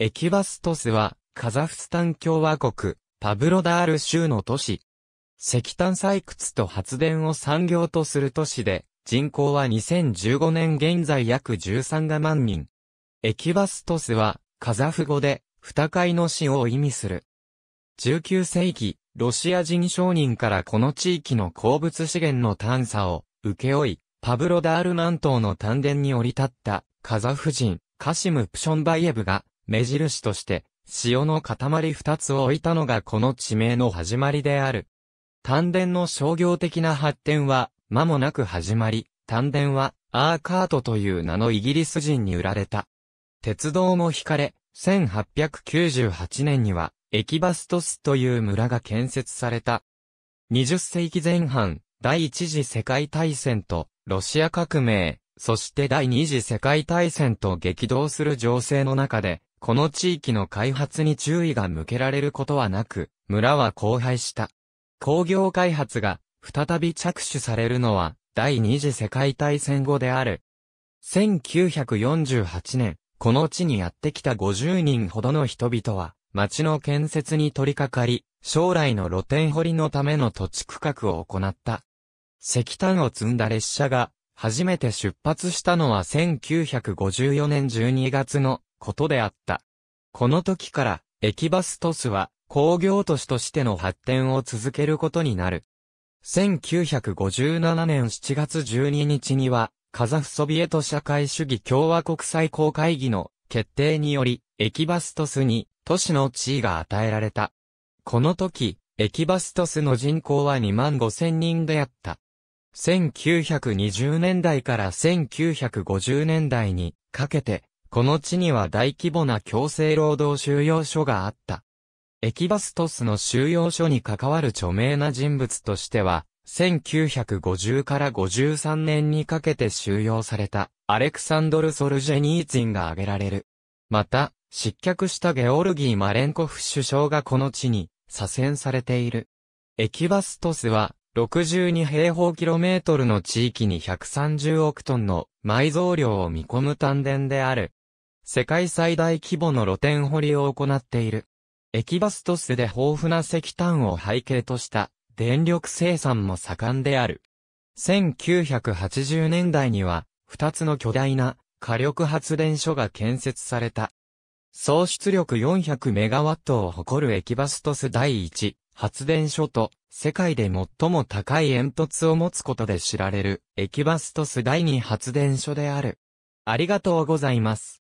エキバストスは、カザフスタン共和国、パブロダール州の都市。石炭採掘と発電を産業とする都市で、人口は2015年現在約13が万人。エキバストスは、カザフ語で、二階の死を意味する。19世紀、ロシア人商人からこの地域の鉱物資源の探査を、請負い、パブロダール南東の丹田に降り立った、カザフ人、カシム・プションバイエブが、目印として、塩の塊二つを置いたのがこの地名の始まりである。丹田の商業的な発展は、間もなく始まり、丹田は、アーカートという名のイギリス人に売られた。鉄道も引かれ、1898年には、エキバストスという村が建設された。20世紀前半、第一次世界大戦と、ロシア革命、そして第二次世界大戦と激動する情勢の中で、この地域の開発に注意が向けられることはなく、村は荒廃した。工業開発が再び着手されるのは第二次世界大戦後である。1948年、この地にやってきた50人ほどの人々は、町の建設に取り掛かり、将来の露天掘りのための土地区画を行った。石炭を積んだ列車が初めて出発したのは1954年12月のことであった。この時から駅バストスは工業都市としての発展を続けることになる。1957年7月12日には、カザフソビエト社会主義共和国最高会議の決定により、駅バストスに都市の地位が与えられた。この時、駅バストスの人口は2万5千人であった。1920年代から1950年代にかけて、この地には大規模な強制労働収容所があった。エキバストスの収容所に関わる著名な人物としては、1950から53年にかけて収容されたアレクサンドル・ソルジェニーツィンが挙げられる。また、失脚したゲオルギー・マレンコフ首相がこの地に左遷されている。エキバストスは62平方キロメートルの地域に130億トンの埋蔵量を見込む丹田である。世界最大規模の露天掘りを行っている。エキバストスで豊富な石炭を背景とした電力生産も盛んである。1980年代には2つの巨大な火力発電所が建設された。総出力400メガワットを誇るエキバストス第1発電所と世界で最も高い煙突を持つことで知られるエキバストス第二発電所である。ありがとうございます。